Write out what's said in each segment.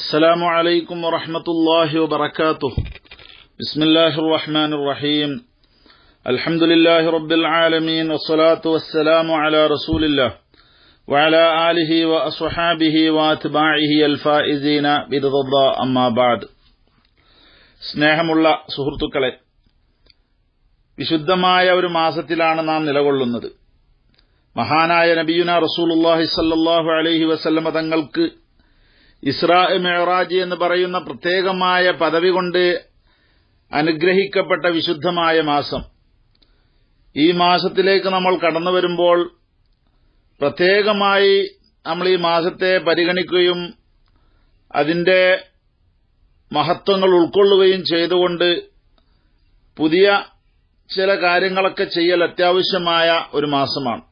السلام عليكم ورحمة الله وبركاته بسم الله الرحمن الرحيم الحمد لله رب العالمين والصلاة والسلام على رسول الله وعلى آله وأصحابه وأتباعه الفائزين برضا أما بعد സ്നേഹമുള്ള സുഹൃത്തുക്കളെ വിശുദ്ധമായ ഒരു മാസത്തിലാണ് നാം നിലകൊള്ളുന്നത് മഹാനായ നബിയുന റസൂലുല്ലാഹി സല്ലാഹു അലഹി വസല്ലമ തങ്ങൾക്ക് ഇസ്രാ മെഹറാജി എന്ന് പറയുന്ന പ്രത്യേകമായ പദവി കൊണ്ട് അനുഗ്രഹിക്കപ്പെട്ട വിശുദ്ധമായ മാസം ഈ മാസത്തിലേക്ക് നമ്മൾ കടന്നു വരുമ്പോൾ പ്രത്യേകമായി നമ്മൾ ഈ മാസത്തെ പരിഗണിക്കുകയും അതിന്റെ മഹത്വങ്ങൾ ഉൾക്കൊള്ളുകയും ചെയ്തുകൊണ്ട് പുതിയ ചില കാര്യങ്ങളൊക്കെ ചെയ്യൽ അത്യാവശ്യമായ ഒരു മാസമാണ്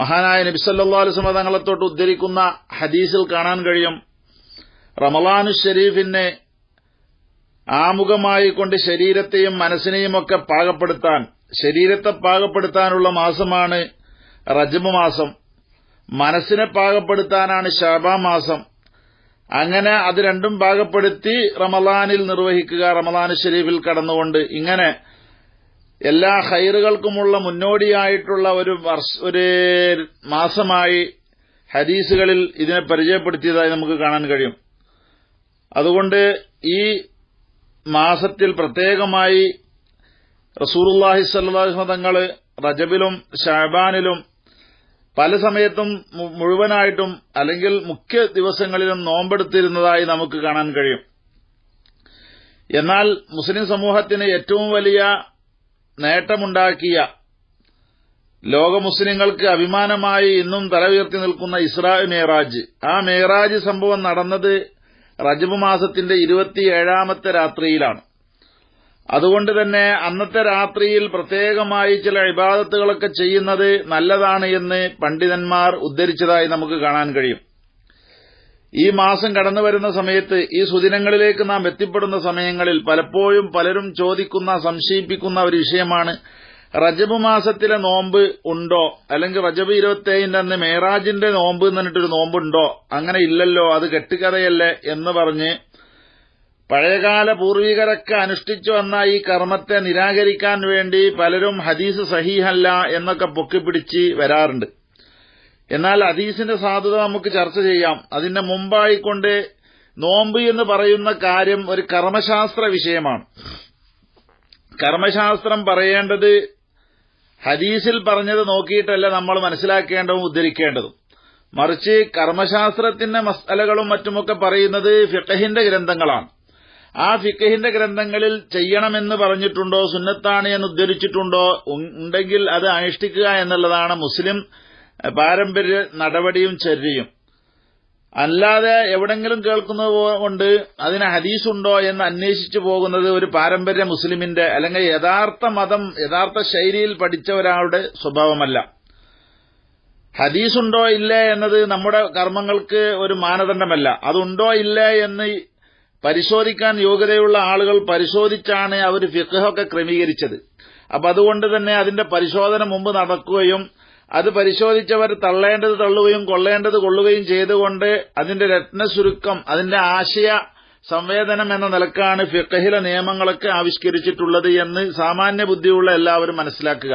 മഹാനായ നബിസല്ലാസ്മ തങ്ങളെ തൊട്ട് ഉദ്ധരിക്കുന്ന ഹദീസിൽ കാണാൻ കഴിയും റമലാനു ഷെരീഫിനെ ആമുഖമായി കൊണ്ട് ശരീരത്തെയും മനസ്സിനെയും ഒക്കെ പാകപ്പെടുത്താൻ ശരീരത്തെ പാകപ്പെടുത്താനുള്ള മാസമാണ് റജബ് മാസം മനസ്സിനെ പാകപ്പെടുത്താനാണ് ഷാബാ മാസം അങ്ങനെ അത് രണ്ടും പാകപ്പെടുത്തി റമലാനിൽ നിർവഹിക്കുക റമലാനു ഷെരീഫിൽ കടന്നുകൊണ്ട് ഇങ്ങനെ എല്ലാ ഹൈറുകൾക്കുമുള്ള മുന്നോടിയായിട്ടുള്ള ഒരു ഒരു മാസമായി ഹദീസുകളിൽ ഇതിനെ പരിചയപ്പെടുത്തിയതായി നമുക്ക് കാണാൻ കഴിയും അതുകൊണ്ട് ഈ മാസത്തിൽ പ്രത്യേകമായി റസൂറുല്ലാഹി സല്ലാസ്മ തങ്ങൾ റജബിലും ഷാബാനിലും പല സമയത്തും മുഴുവനായിട്ടും അല്ലെങ്കിൽ മുഖ്യ ദിവസങ്ങളിലും നോമ്പെടുത്തിരുന്നതായി നമുക്ക് കാണാൻ കഴിയും എന്നാൽ മുസ്ലിം സമൂഹത്തിന് ഏറ്റവും വലിയ നേട്ടമുണ്ടാക്കിയ ലോക മുസ്ലിങ്ങൾക്ക് അഭിമാനമായി ഇന്നും ഉയർത്തി നിൽക്കുന്ന ഇസ്രാ മേറാജ് ആ മേറാജ് സംഭവം നടന്നത് റജബ് മാസത്തിന്റെ ഇരുപത്തിയേഴാമത്തെ രാത്രിയിലാണ് അതുകൊണ്ട് തന്നെ അന്നത്തെ രാത്രിയിൽ പ്രത്യേകമായി ചില ഇബാദത്തുകളൊക്കെ ചെയ്യുന്നത് നല്ലതാണ് എന്ന് പണ്ഡിതന്മാർ ഉദ്ധരിച്ചതായി നമുക്ക് കാണാൻ കഴിയും ഈ മാസം കടന്നു വരുന്ന സമയത്ത് ഈ സുദിനങ്ങളിലേക്ക് നാം എത്തിപ്പെടുന്ന സമയങ്ങളിൽ പലപ്പോഴും പലരും ചോദിക്കുന്ന സംശയിപ്പിക്കുന്ന ഒരു വിഷയമാണ് റജബ് മാസത്തിലെ നോമ്പ് ഉണ്ടോ അല്ലെങ്കിൽ റജബ് ഇരുപത്തേഴിന്റെ അന്ന് മേറാജിന്റെ നോമ്പ് എന്ന് പറഞ്ഞിട്ടൊരു നോമ്പുണ്ടോ അങ്ങനെ ഇല്ലല്ലോ അത് കെട്ടുകഥയല്ലേ എന്ന് പറഞ്ഞ് പഴയകാല പൂർവികരൊക്കെ അനുഷ്ഠിച്ചു വന്ന ഈ കർമ്മത്തെ നിരാകരിക്കാൻ വേണ്ടി പലരും ഹദീസ് സഹീഹല്ല എന്നൊക്കെ പൊക്കിപ്പിടിച്ച് വരാറുണ്ട് എന്നാൽ അദീസിന്റെ സാധുത നമുക്ക് ചർച്ച ചെയ്യാം അതിന്റെ മുമ്പായിക്കൊണ്ട് നോമ്പ് എന്ന് പറയുന്ന കാര്യം ഒരു കർമ്മശാസ്ത്ര വിഷയമാണ് കർമ്മശാസ്ത്രം പറയേണ്ടത് ഹദീസിൽ പറഞ്ഞത് നോക്കിയിട്ടല്ല നമ്മൾ മനസ്സിലാക്കേണ്ടതും ഉദ്ധരിക്കേണ്ടതും മറിച്ച് കർമ്മശാസ്ത്രത്തിന്റെ മസലകളും മറ്റുമൊക്കെ പറയുന്നത് ഫിഖഹിന്റെ ഗ്രന്ഥങ്ങളാണ് ആ ഫിഖഹിന്റെ ഗ്രന്ഥങ്ങളിൽ ചെയ്യണമെന്ന് പറഞ്ഞിട്ടുണ്ടോ സുന്നത്താണ് എന്ന് ഉദ്ധരിച്ചിട്ടുണ്ടോ ഉണ്ടെങ്കിൽ അത് അനുഷ്ഠിക്കുക എന്നുള്ളതാണ് മുസ്ലിം പാരമ്പര്യ നടപടിയും ചര്യയും അല്ലാതെ എവിടെങ്കിലും കേൾക്കുന്നത് കൊണ്ട് അതിന് ഹദീസുണ്ടോ എന്ന് അന്വേഷിച്ചു പോകുന്നത് ഒരു പാരമ്പര്യ മുസ്ലിമിന്റെ അല്ലെങ്കിൽ യഥാർത്ഥ മതം യഥാർത്ഥ ശൈലിയിൽ പഠിച്ച ഒരാളുടെ സ്വഭാവമല്ല ഹദീസുണ്ടോ ഇല്ലേ എന്നത് നമ്മുടെ കർമ്മങ്ങൾക്ക് ഒരു മാനദണ്ഡമല്ല അതുണ്ടോ ഇല്ലേ എന്ന് പരിശോധിക്കാൻ യോഗ്യതയുള്ള ആളുകൾ പരിശോധിച്ചാണ് അവർ ഫിഖഹൊക്കെ ക്രമീകരിച്ചത് അപ്പൊ അതുകൊണ്ട് തന്നെ അതിന്റെ പരിശോധന മുമ്പ് നടക്കുകയും അത് പരിശോധിച്ചവർ തള്ളേണ്ടത് തള്ളുകയും കൊള്ളേണ്ടത് കൊള്ളുകയും ചെയ്തുകൊണ്ട് അതിന്റെ രത്നസുരുക്കം അതിന്റെ ആശയ സംവേദനം എന്ന നിലക്കാണ് ഫിഖഹിലെ നിയമങ്ങളൊക്കെ ആവിഷ്കരിച്ചിട്ടുള്ളത് എന്ന് സാമാന്യ ബുദ്ധിയുള്ള എല്ലാവരും മനസ്സിലാക്കുക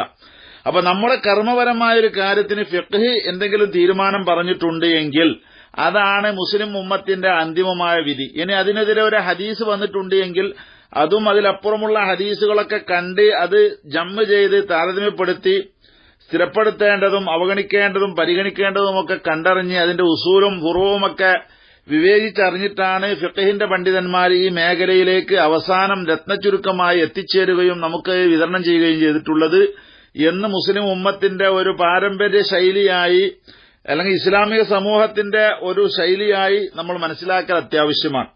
അപ്പൊ നമ്മുടെ കർമ്മപരമായൊരു ഒരു കാര്യത്തിന് ഫിഖ് എന്തെങ്കിലും തീരുമാനം പറഞ്ഞിട്ടുണ്ട് എങ്കിൽ അതാണ് മുസ്ലിം ഉമ്മത്തിന്റെ അന്തിമമായ വിധി ഇനി അതിനെതിരെ ഒരു ഹദീസ് വന്നിട്ടുണ്ട് എങ്കിൽ അതും അതിലപ്പുറമുള്ള ഹദീസുകളൊക്കെ കണ്ട് അത് ജമ്മ് ചെയ്ത് താരതമ്യപ്പെടുത്തി സ്ഥിരപ്പെടുത്തേണ്ടതും അവഗണിക്കേണ്ടതും പരിഗണിക്കേണ്ടതുമൊക്കെ കണ്ടറിഞ്ഞ് അതിന്റെ ഉസൂലും പൂർവവുമൊക്കെ വിവേചിച്ചറിഞ്ഞിട്ടാണ് ഫിഖഹിന്റെ പണ്ഡിതന്മാർ ഈ മേഖലയിലേക്ക് അവസാനം രത്നചുരുക്കമായി എത്തിച്ചേരുകയും നമുക്ക് വിതരണം ചെയ്യുകയും ചെയ്തിട്ടുള്ളത് എന്ന് മുസ്ലിം ഉമ്മത്തിന്റെ ഒരു പാരമ്പര്യ ശൈലിയായി അല്ലെങ്കിൽ ഇസ്ലാമിക സമൂഹത്തിന്റെ ഒരു ശൈലിയായി നമ്മൾ മനസ്സിലാക്കൽ അത്യാവശ്യമാണ്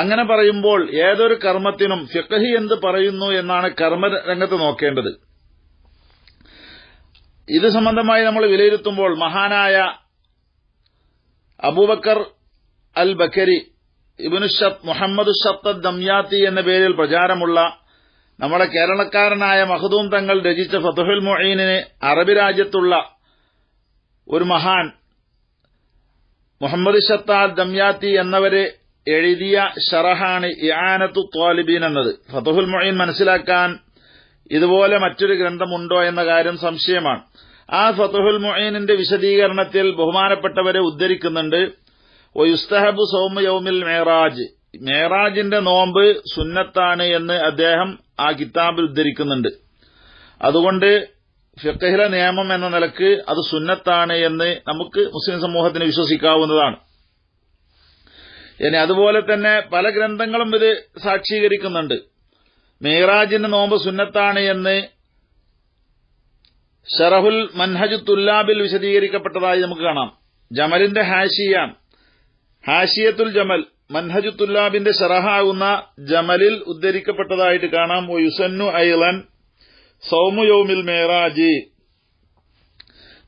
അങ്ങനെ പറയുമ്പോൾ ഏതൊരു കർമ്മത്തിനും ഫിഖഹി എന്ത് പറയുന്നു എന്നാണ് കർമ്മരംഗത്ത് നോക്കേണ്ടത് ഇത് സംബന്ധമായി നമ്മൾ വിലയിരുത്തുമ്പോൾ മഹാനായ Abu Bakr Al Bakri Ibn Muhammad Shatta Dimyati എന്ന പേരിൽ പ്രചാരമുള്ള നമ്മുടെ കേരളക്കാരനായ മഹദൂം തങ്ങൾ രചിച്ച ഫതുഹുൽ മൊഹീനിന് അറബി രാജ്യത്തുള്ള ഒരു മഹാൻ മുഹമ്മദ് ഷത്താൽ ദംയാത്തി എന്നവരെ എഴുതിയ ഷറഹാണ് ഇയാനത്തു ത്വാലിബീൻ എന്നത് ഫതുഹുൽ മൊഹീൻ മനസ്സിലാക്കാൻ ഇതുപോലെ മറ്റൊരു ഗ്രന്ഥമുണ്ടോ എന്ന കാര്യം സംശയമാണ് ആ ഫതുഹുൽ മൊയ്നിന്റെ വിശദീകരണത്തിൽ ബഹുമാനപ്പെട്ടവരെ ഉദ്ധരിക്കുന്നുണ്ട് ഒയുസ്തഹബു സോമ യൗമിൽ മേറാജ് മേറാജിന്റെ നോമ്പ് സുന്നത്താണ് എന്ന് അദ്ദേഹം ആ കിതാബിൽ ഉദ്ധരിക്കുന്നുണ്ട് അതുകൊണ്ട് ഫിക്കഹില നിയമം എന്ന നിലക്ക് അത് സുന്നത്താണ് എന്ന് നമുക്ക് മുസ്ലിം സമൂഹത്തിന് വിശ്വസിക്കാവുന്നതാണ് ഇനി അതുപോലെ തന്നെ പല ഗ്രന്ഥങ്ങളും ഇത് സാക്ഷീകരിക്കുന്നുണ്ട് മെഹ്റാജിന് നോമ്പ് സുന്നത്താണ് എന്ന് ഷറഹുൽ മൻഹജ് തുല്ലാബിൽ വിശദീകരിക്കപ്പെട്ടതായി നമുക്ക് കാണാം ജമലിന്റെ ഹാഷിയ ഹാഷിയത്തുൽ ജമൽ മൻഹജു തുല്ലാബിന്റെ ഷറഹാകുന്ന ജമലിൽ ഉദ്ധരിക്കപ്പെട്ടതായിട്ട് കാണാം യുസന്നു ഐലൻ സൗമുയോമിൽ മേറാജി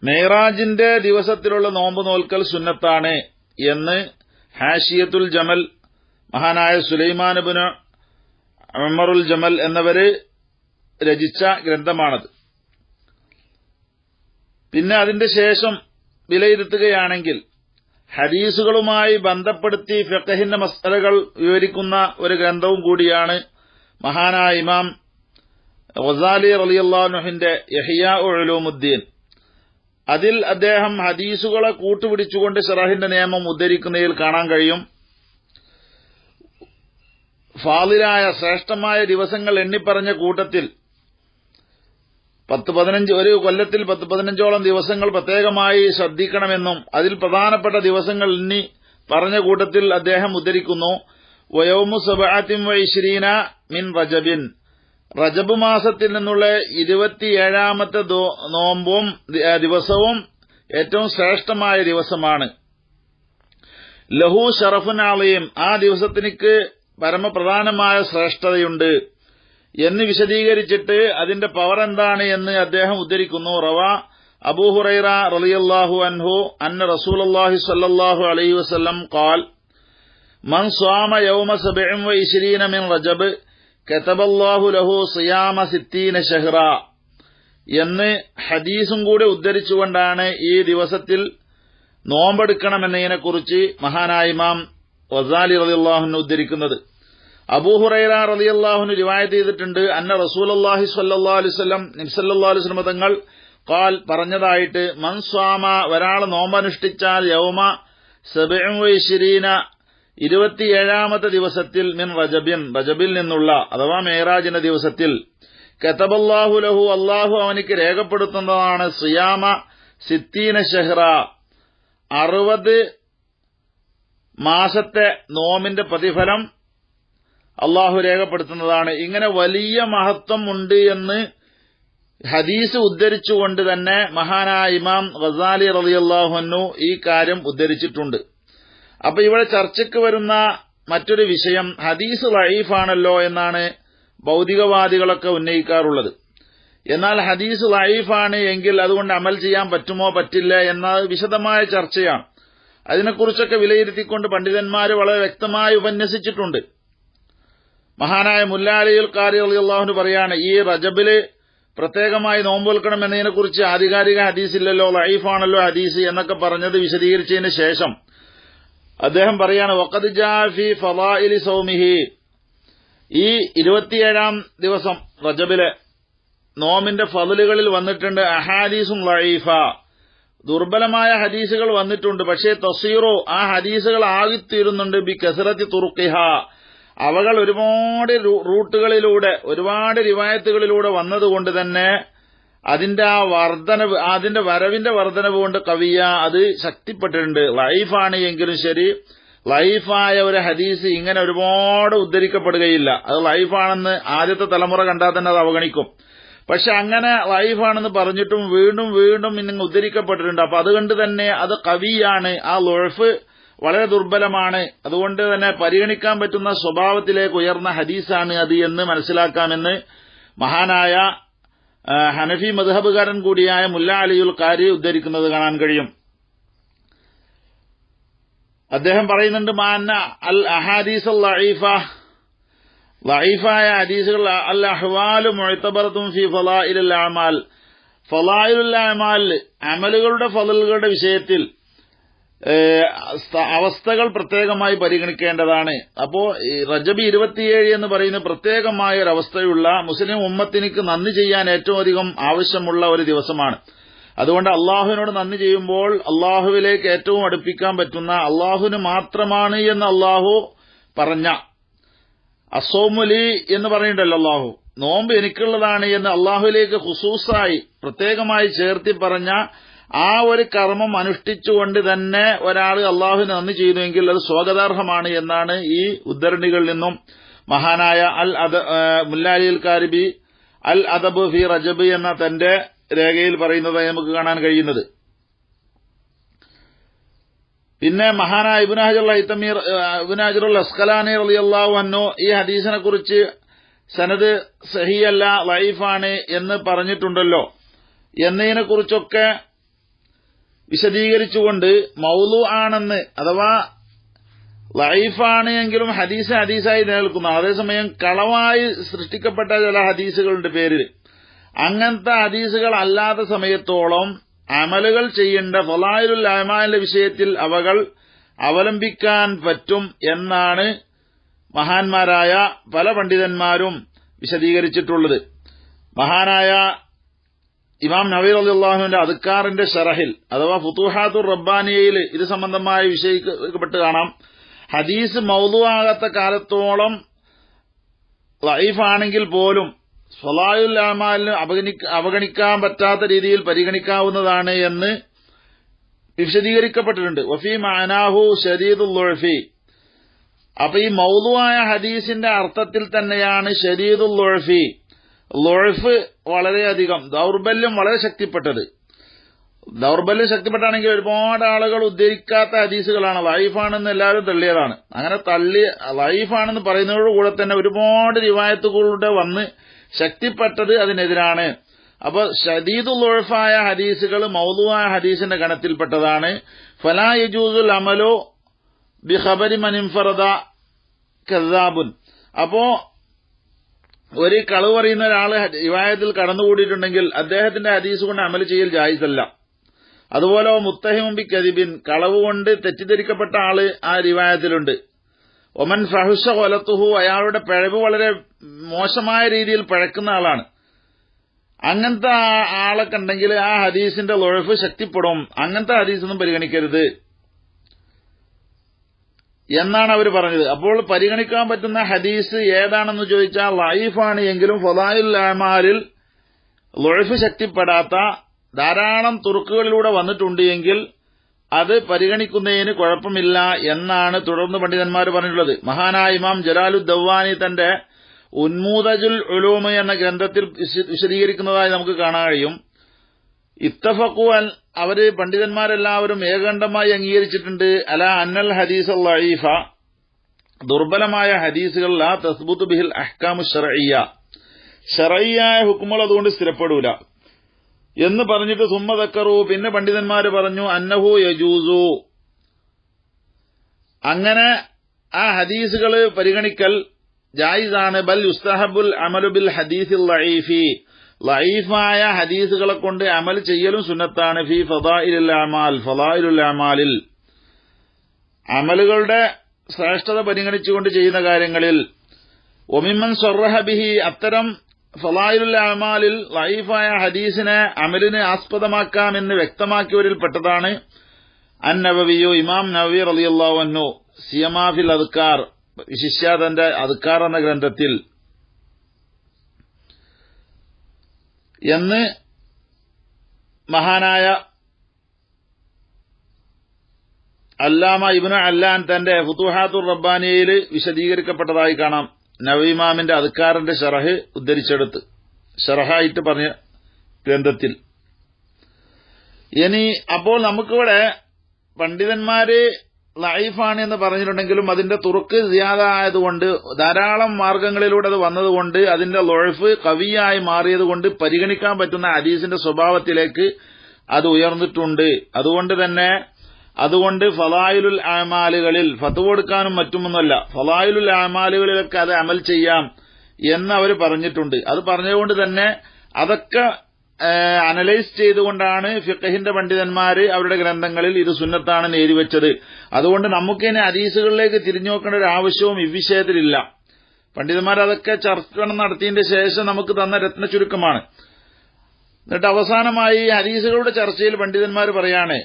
മേറാജിന്റെ ദിവസത്തിലുള്ള നോമ്പ് നോൽക്കൽ സുന്നത്താണ് എന്ന് ഹാഷിയത്തുൽ ജമൽ മഹാനായ സുലൈമാനബിന് അമറുൽ ജമൽ എന്നവര് രചിച്ച ഗ്രന്ഥമാണത് പിന്നെ അതിന്റെ ശേഷം വിലയിരുത്തുകയാണെങ്കിൽ ഹദീസുകളുമായി ബന്ധപ്പെടുത്തി ഫിഖഹിന്റെ മസ്തലകൾ വിവരിക്കുന്ന ഒരു ഗ്രന്ഥവും കൂടിയാണ് മഹാനായ ഇമാം റസാലി റലിയുള്ളഹിന്റെ യഹിയ ഉഴലോമുദ്ദീൻ അതിൽ അദ്ദേഹം ഹദീസുകളെ കൂട്ടുപിടിച്ചുകൊണ്ട് ഷറാഹിന്റെ നിയമം ഉദ്ധരിക്കുന്നതിൽ കാണാൻ കഴിയും ഫാദിലായ ശ്രേഷ്ഠമായ ദിവസങ്ങൾ എണ്ണിപ്പറഞ്ഞ കൂട്ടത്തിൽ പത്ത് പതിനഞ്ച് ഒരു കൊല്ലത്തിൽ പത്ത് പതിനഞ്ചോളം ദിവസങ്ങൾ പ്രത്യേകമായി ശ്രദ്ധിക്കണമെന്നും അതിൽ പ്രധാനപ്പെട്ട ദിവസങ്ങൾ എണ്ണി പറഞ്ഞ കൂട്ടത്തിൽ അദ്ദേഹം ഉദ്ധരിക്കുന്നു വയോമു സബാത്തിം വൈശ്രീന മിൻ റജബിൻ റജബ് മാസത്തിൽ നിന്നുള്ള ഇരുപത്തിയേഴാമത്തെ നോമ്പും ദിവസവും ഏറ്റവും ശ്രേഷ്ഠമായ ദിവസമാണ് ലഹു ഷറഫുൻ ആ ദിവസത്തിനിക്ക് പരമപ്രധാനമായ ശ്രേഷ്ഠതയുണ്ട് എന്ന് വിശദീകരിച്ചിട്ട് അതിന്റെ പവർ എന്താണ് എന്ന് അദ്ദേഹം ഉദ്ധരിക്കുന്നു റവ അബൂഹുറൈറ റളിയല്ലാഹു അൻഹു അന്ന റസൂലല്ലാഹി സല്ലാഹു അലൈഹി വസല്ലം കാൽ മൻ സ്വാമ യൗമ സബഇം വ മിൻ റജബ് കതബല്ലാഹു ലഹു സിയാമ സിത്തീന ഷെഹ്റ എന്ന് ഹദീസും കൂടെ ഉദ്ധരിച്ചുകൊണ്ടാണ് ഈ ദിവസത്തിൽ നോമ്പെടുക്കണമെന്നതിനെക്കുറിച്ച് മഹാനായിമാം വസാലി റതിയല്ലാഹുവിനെ ഉദ്ധരിക്കുന്നത് അബൂഹുറൈറ റതിയല്ലാഹുവിന് റിവായത്ത് ചെയ്തിട്ടുണ്ട് അന്ന റസൂൽ അള്ളാഹി സല്ലാ അലുസല്ലം തങ്ങൾ കാൽ പറഞ്ഞതായിട്ട് മൻസ്വാമ ഒരാൾ നോമ്പനുഷ്ഠിച്ചാൽ യൗമ സബിഅീന ഇരുപത്തിയേഴാമത്തെ ദിവസത്തിൽ മിൻ റജബിൻ റജബിൽ നിന്നുള്ള അഥവാ മേറാജിന്റെ ദിവസത്തിൽ കെത്തബല്ലാഹു ലഹു അള്ളാഹു അവനിക്ക് രേഖപ്പെടുത്തുന്നതാണ് സിയാമ സിത്തീന ഷെഹ്റ അറുപത് മാസത്തെ നോമിന്റെ പ്രതിഫലം അള്ളാഹു രേഖപ്പെടുത്തുന്നതാണ് ഇങ്ങനെ വലിയ മഹത്വം ഉണ്ട് എന്ന് ഹദീസ് ഉദ്ധരിച്ചുകൊണ്ട് തന്നെ മഹാനായ ഇമാം ഗസാലി റലിയല്ലാഹുനു ഈ കാര്യം ഉദ്ധരിച്ചിട്ടുണ്ട് അപ്പൊ ഇവിടെ ചർച്ചയ്ക്ക് വരുന്ന മറ്റൊരു വിഷയം ഹദീസ് ലൈഫാണല്ലോ എന്നാണ് ഭൌതികവാദികളൊക്കെ ഉന്നയിക്കാറുള്ളത് എന്നാൽ ഹദീസ് ലൈഫാണ് എങ്കിൽ അതുകൊണ്ട് അമൽ ചെയ്യാൻ പറ്റുമോ പറ്റില്ല എന്നത് വിശദമായ ചർച്ചയാണ് അതിനെക്കുറിച്ചൊക്കെ വിലയിരുത്തിക്കൊണ്ട് പണ്ഡിതന്മാർ വളരെ വ്യക്തമായി ഉപന്യസിച്ചിട്ടുണ്ട് മഹാനായ മുല്ലാലിയുൽ കാരി അള്ളാഹുന് പറയാണ് ഈ റജബില് പ്രത്യേകമായി നോമ്പൊൽക്കണം എന്നതിനെക്കുറിച്ച് ആധികാരിക ഹദീസില്ലല്ലോ ലൈഫാണല്ലോ ഹദീസ് എന്നൊക്കെ പറഞ്ഞത് വിശദീകരിച്ചതിന് ശേഷം അദ്ദേഹം പറയാണ് വക്കത് ജാഫി ഫലാഇലി സൗമിഹി ഈ ഇരുപത്തിയേഴാം ദിവസം റജബിലെ നോമിന്റെ ഫതിലുകളിൽ വന്നിട്ടുണ്ട് അഹാദീസും ലൈഫ ദുർബലമായ ഹദീസുകൾ വന്നിട്ടുണ്ട് പക്ഷേ തസീറോ ആ ഹദീസുകൾ ആകിത്തീരുന്നുണ്ട് ബി കസറത്തി തുറുക്കിഹ അവകൾ ഒരുപാട് റൂട്ടുകളിലൂടെ ഒരുപാട് റിവായത്തുകളിലൂടെ വന്നതുകൊണ്ട് തന്നെ അതിന്റെ ആ വർധനവ് അതിന്റെ വരവിന്റെ വർധനവ് കൊണ്ട് കവിയ അത് ശക്തിപ്പെട്ടിട്ടുണ്ട് ലൈഫാണ് എങ്കിലും ശരി ലൈഫായ ഒരു ഹദീസ് ഇങ്ങനെ ഒരുപാട് ഉദ്ധരിക്കപ്പെടുകയില്ല അത് ലൈഫാണെന്ന് ആദ്യത്തെ തലമുറ കണ്ടാൽ തന്നെ അത് അവഗണിക്കും പക്ഷെ അങ്ങനെ ലൈഫാണെന്ന് പറഞ്ഞിട്ടും വീണ്ടും വീണ്ടും നിങ്ങൾ ഉദ്ധരിക്കപ്പെട്ടിട്ടുണ്ട് അപ്പൊ അതുകൊണ്ട് തന്നെ അത് കവിയാണ് ആ ലൊഴഫ് വളരെ ദുർബലമാണ് അതുകൊണ്ട് തന്നെ പരിഗണിക്കാൻ പറ്റുന്ന സ്വഭാവത്തിലേക്ക് ഉയർന്ന ഹദീസാണ് അത് എന്ന് മനസ്സിലാക്കാമെന്ന് മഹാനായ ഹനഫി മധുഹബുകാരൻ കൂടിയായ മുല്ല അലിയുൽ കാരി ഉദ്ധരിക്കുന്നത് കാണാൻ കഴിയും അദ്ദേഹം പറയുന്നുണ്ട് മാന്ന അൽ അഹാദീസ് ലൈഫ ലൈഫായ ഹദീസുകൾ അൽ അഹ്വാലു ഫി ഫലാഇൽ അമാൽ അമാൽ അമലുകളുടെ ഫലലുകളുടെ വിഷയത്തിൽ അവസ്ഥകൾ പ്രത്യേകമായി പരിഗണിക്കേണ്ടതാണ് അപ്പോ റജബി ഇരുപത്തിയേഴ് എന്ന് പറയുന്ന പ്രത്യേകമായ ഒരു അവസ്ഥയുള്ള മുസ്ലിം ഉമ്മത്തിനിക്ക് നന്ദി ചെയ്യാൻ ഏറ്റവും അധികം ആവശ്യമുള്ള ഒരു ദിവസമാണ് അതുകൊണ്ട് അള്ളാഹുവിനോട് നന്ദി ചെയ്യുമ്പോൾ അള്ളാഹുവിലേക്ക് ഏറ്റവും അടുപ്പിക്കാൻ പറ്റുന്ന അള്ളാഹുവിന് മാത്രമാണ് എന്ന് അള്ളാഹു പറഞ്ഞ അസോമുലി എന്ന് പറയണ്ടല്ലോ അള്ളാഹു നോമ്പ് എനിക്കുള്ളതാണ് എന്ന് അള്ളാഹുലേക്ക് ഹുസൂസായി പ്രത്യേകമായി ചേർത്തി പറഞ്ഞ ആ ഒരു കർമ്മം അനുഷ്ഠിച്ചുകൊണ്ട് തന്നെ ഒരാൾ അള്ളാഹുവിന് നന്ദി ചെയ്തുവെങ്കിൽ അത് സ്വാഗതാർഹമാണ് എന്നാണ് ഈ ഉദ്ധരണികളിൽ നിന്നും മഹാനായ അൽ അദ മുല്ലാലിൽ കാരിബി അൽ അദബ് ഫി റജബ് എന്ന തന്റെ രേഖയിൽ പറയുന്നതായി നമുക്ക് കാണാൻ കഴിയുന്നത് പിന്നെ മഹാനായ ഇബുനാജുള്ള ഇത്തമീർ ഇബുനാജുറുൽ അസ്കലാനി റളിയല്ലാഹു അന്നു ഈ ഹദീസിനെ കുറിച്ച് സനത് സഹിയല്ല വൈഫാണ് എന്ന് പറഞ്ഞിട്ടുണ്ടല്ലോ എന്നതിനെ കുറിച്ചൊക്കെ വിശദീകരിച്ചുകൊണ്ട് മൌലു ആണെന്ന് അഥവാ ലൈഫാണ് എങ്കിലും ഹദീസ് ഹദീസായി നിലനിൽക്കുന്നു അതേസമയം കളവായി സൃഷ്ടിക്കപ്പെട്ട ചില ഹദീസുകളുടെ പേരിൽ അങ്ങനത്തെ ഹദീസുകൾ അല്ലാത്ത സമയത്തോളം അമലുകൾ ചെയ്യേണ്ട ഫൊലായുൽ അമാലിന്റെ വിഷയത്തിൽ അവകൾ അവലംബിക്കാൻ പറ്റും എന്നാണ് മഹാന്മാരായ പല പണ്ഡിതന്മാരും വിശദീകരിച്ചിട്ടുള്ളത് മഹാനായ ഇമാം നവീർ അള്ളാഹുവിന്റെ അദ്ക്കാറിന്റെ ഷറഹിൽ അഥവാ ഫുത്തുഹാത്തുർ റബ്ബാനിയയിൽ ഇത് സംബന്ധമായ വിഷയിക്കപ്പെട്ട് കാണാം ഹദീസ് മൗതുവാകാത്ത കാലത്തോളം ലൈഫാണെങ്കിൽ പോലും സ്വലായുൽ അമാലിന് അവഗണിക്കാൻ പറ്റാത്ത രീതിയിൽ പരിഗണിക്കാവുന്നതാണ് എന്ന് വിശദീകരിക്കപ്പെട്ടിട്ടുണ്ട് വഫി മാനാഹു ഷരീദുൽഫി അപ്പൊ ഈ മൗതുവായ ഹദീസിന്റെ അർത്ഥത്തിൽ തന്നെയാണ് ഷരീദുൽഫി ലൊഴഫ് വളരെയധികം ദൗർബല്യം വളരെ ശക്തിപ്പെട്ടത് ദൗർബല്യം ശക്തിപ്പെട്ടാണെങ്കിൽ ഒരുപാട് ആളുകൾ ഉദ്ധരിക്കാത്ത ഹദീസുകളാണ് ലൈഫാണെന്ന് എല്ലാവരും തള്ളിയതാണ് അങ്ങനെ തള്ളി ലൈഫാണെന്ന് പറയുന്നതോടുകൂടെ തന്നെ ഒരുപാട് റിവായത്തുകളുടെ വന്ന് ശക്തിപ്പെട്ടത് അതിനെതിരാണ് അപ്പൊ ഷദീദുൽ ഉഴഫായ ഹദീസുകൾ മൗതുവായ ഹദീസിന്റെ ഗണത്തിൽപ്പെട്ടതാണ് ഫലാ യജൂസുൽ അമലോ ബി ഖബരി മനിംഫറദ കസാബുൻ അപ്പോ ഒരു കളവ് പറയുന്ന ഒരാൾ ഇവായത്തിൽ കടന്നുകൂടിയിട്ടുണ്ടെങ്കിൽ അദ്ദേഹത്തിന്റെ ഹദീസ് കൊണ്ട് അമൽ ചെയ്യൽ ജായിസല്ല അതുപോലെ മുത്തഹിമുമ്പി കതിബിൻ കളവ് കൊണ്ട് തെറ്റിദ്ധരിക്കപ്പെട്ട ആള് ആ റിവായത്തിലുണ്ട് ഒമൻ ഫഹുഷ കൊലത്തുഹു അയാളുടെ പിഴവ് വളരെ മോശമായ രീതിയിൽ പിഴക്കുന്ന ആളാണ് അങ്ങനത്തെ ആളെ കണ്ടെങ്കിൽ ആ ഹദീസിന്റെ ലൊഴഫ് ശക്തിപ്പെടും അങ്ങനത്തെ ഹദീസൊന്നും പരിഗണിക്കരുത് എന്നാണ് അവർ പറഞ്ഞത് അപ്പോൾ പരിഗണിക്കാൻ പറ്റുന്ന ഹദീസ് ഏതാണെന്ന് ചോദിച്ചാൽ ലൈഫാണ് എങ്കിലും ഫൊലായുൽ അമാലിൽ ലൊഴഫ് ശക്തിപ്പെടാത്ത ധാരാളം തുറുക്കുകളിലൂടെ വന്നിട്ടുണ്ട് എങ്കിൽ അത് പരിഗണിക്കുന്നതിന് കുഴപ്പമില്ല എന്നാണ് തുടർന്ന് പണ്ഡിതന്മാർ പറഞ്ഞിട്ടുള്ളത് മഹാനായ ഇമാം ജലാലുദ്ദവാനി തന്റെ ഉന്മൂതജുൽ ഉലൂമ് എന്ന ഗ്രന്ഥത്തിൽ വിശദീകരിക്കുന്നതായി നമുക്ക് കാണാൻ കഴിയും ഇത്തഫക്കുവൻ അവര് പണ്ഡിതന്മാരെല്ലാവരും ഏകണ്ഠമായി അംഗീകരിച്ചിട്ടുണ്ട് അല അന്നൽ ഹദീസ് ലൈഫ ദുർബലമായ ഹദീസുകൾ തസ്ബുത്ത് ബിഹിൽ അഹ്കാമു ഷറയ്യ ഷറയ്യായ ഹുക്കുമുകൾ അതുകൊണ്ട് സ്ഥിരപ്പെടൂല എന്ന് പറഞ്ഞിട്ട് സുമ്മതക്കറു പിന്നെ പണ്ഡിതന്മാര് പറഞ്ഞു അന്നഹു യജൂസു അങ്ങനെ ആ ഹദീസുകൾ പരിഗണിക്കൽ ജായിസാണ് ബൽ യുസ്തഹബുൽ അമലു ബിൽ ഹദീസിൽ ലൈഫി ലൈഫായ ഹദീസുകളെ കൊണ്ട് അമൽ ചെയ്യലും സുന്നത്താണ് ഫി ഫതായിലുല്ലാമാൽ അമാൽ അമാലിൽ അമലുകളുടെ ശ്രേഷ്ഠത പരിഗണിച്ചുകൊണ്ട് ചെയ്യുന്ന കാര്യങ്ങളിൽ ഒമിമൻ സ്വർഹബിഹി അത്തരം ഫലായിലുള്ള അമാലിൽ ലൈഫായ ഹദീസിനെ അമലിനെ ആസ്പദമാക്കാമെന്ന് വ്യക്തമാക്കിയവരിൽപ്പെട്ടതാണ് അൻ നവവിയോ ഇമാം നവവി റലിയല്ലാവു അന്നു സിയമാഫിൽ അദ്ക്കാർ വിശിഷ്യാതന്റെ തന്റെ എന്ന ഗ്രന്ഥത്തിൽ എന്ന് മഹാനായ അല്ലാമ ഇബ്നു അല്ലാൻ തന്റെ ഫുത്തുഹാത്തുർ റബ്ബാനിയയിൽ വിശദീകരിക്കപ്പെട്ടതായി കാണാം നവീമാമിന്റെ അധിക്കാരന്റെ ഷറഹ് ഉദ്ധരിച്ചെടുത്ത് ഷറഹായിട്ട് പറഞ്ഞ ഗ്രന്ഥത്തിൽ ഇനി അപ്പോൾ നമുക്കിവിടെ പണ്ഡിതന്മാര് ലൈഫാണ് എന്ന് പറഞ്ഞിട്ടുണ്ടെങ്കിലും അതിന്റെ തുറക്ക് ജിയാതായതുകൊണ്ട് ധാരാളം മാർഗങ്ങളിലൂടെ അത് വന്നതുകൊണ്ട് അതിന്റെ ലൊഴഫ് കവിയായി മാറിയതുകൊണ്ട് പരിഗണിക്കാൻ പറ്റുന്ന ഹദീസിന്റെ സ്വഭാവത്തിലേക്ക് അത് ഉയർന്നിട്ടുണ്ട് അതുകൊണ്ട് തന്നെ അതുകൊണ്ട് ഫലായുലുൽ അമാലുകളിൽ ഫത്ത് കൊടുക്കാനും മറ്റുമൊന്നുമല്ല ഫലായുലുൽ അമാലുകളിലൊക്കെ അത് അമൽ ചെയ്യാം എന്ന് അവർ പറഞ്ഞിട്ടുണ്ട് അത് പറഞ്ഞതുകൊണ്ട് തന്നെ അതൊക്കെ അനലൈസ് ചെയ്തുകൊണ്ടാണ് ഫിഖഹിന്റെ പണ്ഡിതന്മാർ അവരുടെ ഗ്രന്ഥങ്ങളിൽ ഇത് സുന്നത്താണ് എഴുതിവെച്ചത് അതുകൊണ്ട് നമുക്കിനി അതീസുകളിലേക്ക് തിരിഞ്ഞു നോക്കേണ്ട ഒരു ആവശ്യവും ഇവിഷയത്തിലില്ല പണ്ഡിതന്മാർ അതൊക്കെ ചർച്ച നടത്തിയതിന്റെ ശേഷം നമുക്ക് തന്ന രത്ന ചുരുക്കമാണ് എന്നിട്ട് അവസാനമായി അരീസുകളുടെ ചർച്ചയിൽ പണ്ഡിതന്മാർ പറയാണ്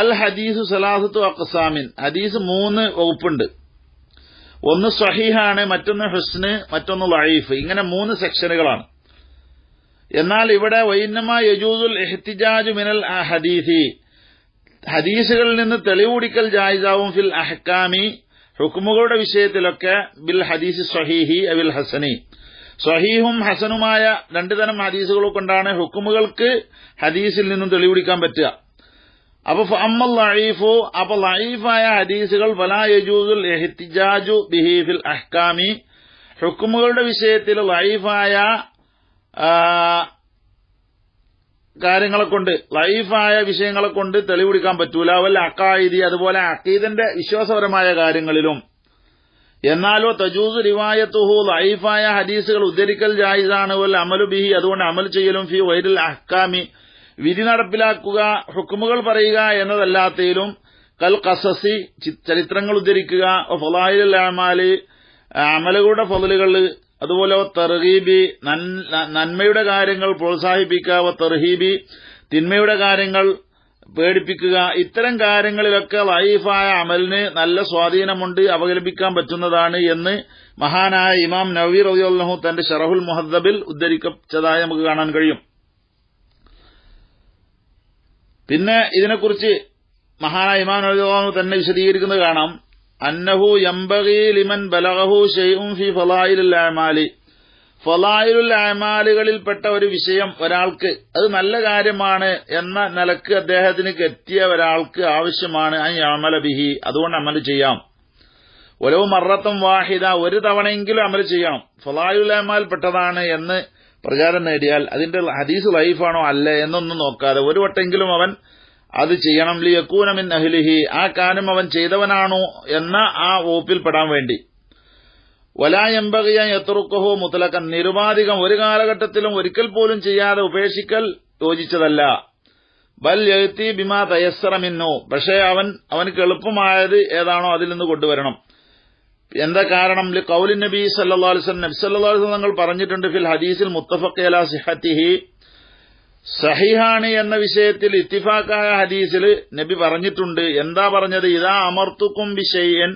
അൽ ഹദീസു സലാഹത്തു അക്സാമിൻ ഹദീസ് മൂന്ന് വകുപ്പുണ്ട് ഒന്ന് സഹീഹാണ് മറ്റൊന്ന് ഹുസ്ന് മറ്റൊന്ന് ലൈഫ് ഇങ്ങനെ മൂന്ന് സെക്ഷനുകളാണ് എന്നാൽ ഇവിടെ വൈന്നമ യജൂദുൽ എഹ്തിജാജ് മിനൽ ഹദീസി ഹദീസുകളിൽ നിന്ന് തെളിവുടിക്കൽ ജായിസാവും ഫിൽ അഹ്കാമി ഹുക്കുമുകളുടെ വിഷയത്തിലൊക്കെ ബിൽ ഹദീസ് സഹീഹി അബിൽ ഹസനി സഹീഹും ഹസനുമായ രണ്ടു തരം ഹദീസുകൾ കൊണ്ടാണ് ഹുക്കുമുകൾക്ക് ഹദീസിൽ നിന്നും തെളിവുടിക്കാൻ പറ്റുക അപ്പൊ അമ്മ ലൈഫു അപ്പൊ ലൈഫായ ഹദീസുകൾ വലായജൂസുൽ ബിഹീഫിൽ അഹ്കാമി ഹുക്കുമുകളുടെ വിഷയത്തിൽ ലൈഫായ കാര്യങ്ങളെ കൊണ്ട് ലൈഫായ വിഷയങ്ങളെ കൊണ്ട് തെളിവെടുക്കാൻ പറ്റൂല വല്ല അക്കായിദി അതുപോലെ അക്കീദന്റെ വിശ്വാസപരമായ കാര്യങ്ങളിലും എന്നാലോ തജൂസ് റിവായത്തുഹു ലൈഫായ ഹദീസുകൾ ഉദ്ധരിക്കൽ ജായിസാണ് വല്ല അമലു ബിഹി അതുകൊണ്ട് അമൽ ചെയ്യലും ഫി വൈരിൽ അഹ്കാമി വിധി നടപ്പിലാക്കുക ഹുക്കുമുകൾ പറയുക എന്നതല്ലാത്തയിലും കൽ കസസി ചരിത്രങ്ങൾ ഉദ്ധരിക്കുക ഫലായിൽ അമാല് അമലുകളുടെ ഫലലുകൾ അതുപോലെ തെർഹീബി നന്മയുടെ കാര്യങ്ങൾ പ്രോത്സാഹിപ്പിക്കുക തെർഹീബി തിന്മയുടെ കാര്യങ്ങൾ പേടിപ്പിക്കുക ഇത്തരം കാര്യങ്ങളിലൊക്കെ ലൈഫായ അമലിന് നല്ല സ്വാധീനമുണ്ട് അവഗണിപ്പിക്കാൻ പറ്റുന്നതാണ് എന്ന് മഹാനായ ഇമാം നവീർ റബിയുള്ളഹു തന്റെ ഷറഹുൽ മുഹദ്ദബിൽ ഉദ്ധരിച്ചതായി നമുക്ക് കാണാൻ കഴിയും പിന്നെ ഇതിനെക്കുറിച്ച് മഹാനായ ഇമാൻ അലിദാനു തന്നെ വിശദീകരിക്കുന്നത് കാണാം അന്നഹു യംബകി ബലഹു ഷെയ്ഉം ഫി ഫലായിലുൽ അമാലി ഫലായിലുൽ അമാലുകളിൽപ്പെട്ട ഒരു വിഷയം ഒരാൾക്ക് അത് നല്ല കാര്യമാണ് എന്ന നിലക്ക് അദ്ദേഹത്തിന് കെത്തിയ ഒരാൾക്ക് ആവശ്യമാണ് അൻ അമല ബിഹി അതുകൊണ്ട് അമല് ചെയ്യാം ഒലവ് മറത്തം വാഹിദ ഒരു തവണയെങ്കിലും അമല് ചെയ്യണം ഫലായുൽ അമാൽ പെട്ടതാണ് എന്ന് പ്രചാരം നേടിയാൽ അതിന്റെ ഹദീസ് ലൈഫാണോ അല്ല എന്നൊന്നും നോക്കാതെ ഒരു വട്ടെങ്കിലും അവൻ അത് ചെയ്യണം ലി യക്കൂനമിൻ അഹ്ലിഹി ആ കാനം അവൻ ചെയ്തവനാണോ എന്ന ആ പെടാൻ വേണ്ടി വലായമ്പകയാൻ എത്രക്കഹോ മുത്തലക്കൻ നിരുപാധികം ഒരു കാലഘട്ടത്തിലും ഒരിക്കൽ പോലും ചെയ്യാതെ ഉപേക്ഷിക്കൽ യോജിച്ചതല്ല ബൽ എഴുത്തി ബിമാ തയസ്സറമിന്നു പക്ഷേ അവൻ അവനക്ക് എളുപ്പമായത് ഏതാണോ അതിൽ നിന്ന് കൊണ്ടുവരണം എന്താ കാരണം കൌലി നബി സല്ലാ നബി സല്ലാ തങ്ങൾ പറഞ്ഞിട്ടുണ്ട് ഫിൽ ഹദീസിൽ മുത്തഫഖ് അല സിഹത്തിഹി സഹിഹാണി എന്ന വിഷയത്തിൽ ഇത്തിഫാക്കായ ഹദീസിൽ നബി പറഞ്ഞിട്ടുണ്ട് എന്താ പറഞ്ഞത് ഇതാ അമർത്തുക്കും വിഷയൻ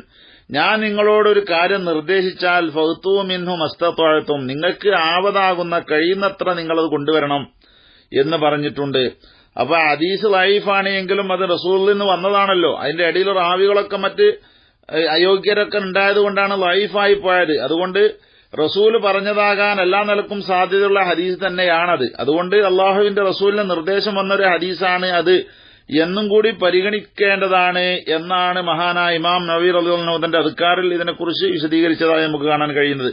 ഞാൻ നിങ്ങളോടൊരു കാര്യം നിർദ്ദേശിച്ചാൽ ഇന്നും അസ്തത്വാഴത്തും നിങ്ങൾക്ക് ആവതാകുന്ന കഴിയുന്നത്ര നിങ്ങളത് കൊണ്ടുവരണം എന്ന് പറഞ്ഞിട്ടുണ്ട് അപ്പൊ ഹദീസ് ലൈഫാണ് എങ്കിലും അത് റസൂലിൽ നിന്ന് വന്നതാണല്ലോ അതിന്റെ ഇടയിൽ റാവികളൊക്കെ മറ്റ് അയോഗ്യരൊക്കെ ഉണ്ടായത് കൊണ്ടാണ് വൈഫായി പോയത് അതുകൊണ്ട് റസൂൽ പറഞ്ഞതാകാൻ എല്ലാ നിലക്കും സാധ്യതയുള്ള ഹദീസ് തന്നെയാണത് അതുകൊണ്ട് അള്ളാഹുവിന്റെ റസൂലിന് നിർദ്ദേശം വന്നൊരു ഹദീസാണ് അത് എന്നും കൂടി പരിഗണിക്കേണ്ടതാണ് എന്നാണ് മഹാനായ ഇമാം നവീർ അലിനോദന്റെ അധികാരിൽ ഇതിനെക്കുറിച്ച് വിശദീകരിച്ചതായി നമുക്ക് കാണാൻ കഴിയുന്നത്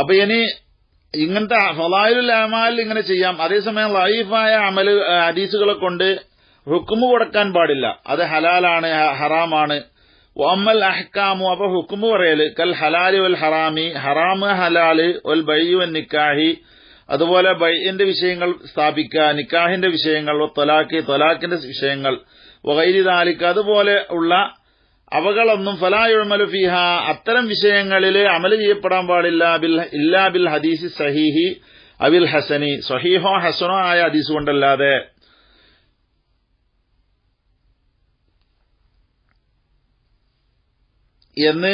അപ്പൊ ഇനി ഇങ്ങനത്തെ ഫലായുൽ അമാലിൽ ഇങ്ങനെ ചെയ്യാം അതേസമയം ലൈഫായ അമല് ഹദീസുകളെ കൊണ്ട് ഹുക്കുമ് കൊടുക്കാൻ പാടില്ല അത് ഹലാലാണ് ഹറാമാണ് ഒമ്മൽ അഹ്കാമു അപ്പൊ ഹുക്കുമ് പറയല് കൽ ഹലാലി വൽ ഹറാമി ഹറാമ് ഹലാല് ഒൽ ബയ്യു വൻ നിക്കാഹി അതുപോലെ ബൈന്റെ വിഷയങ്ങൾ സ്ഥാപിക്കുക നിക്കാഹിന്റെ വിഷയങ്ങൾ തൊലാഖ് തൊലാഖിന്റെ വിഷയങ്ങൾ വകൈരി താലിക്ക് അതുപോലെ ഉള്ള അവകളൊന്നും ഫലായുഴമലു ഫിഹ അത്തരം വിഷയങ്ങളിൽ അമൽ ചെയ്യപ്പെടാൻ പാടില്ല ഇല്ലാ ബിൽ ഹദീസി സഹീഹി അബിൽ ഹസനി സഹീഹോ ഹസനോ ആയ ഹദീസ് കൊണ്ടല്ലാതെ എന്ന്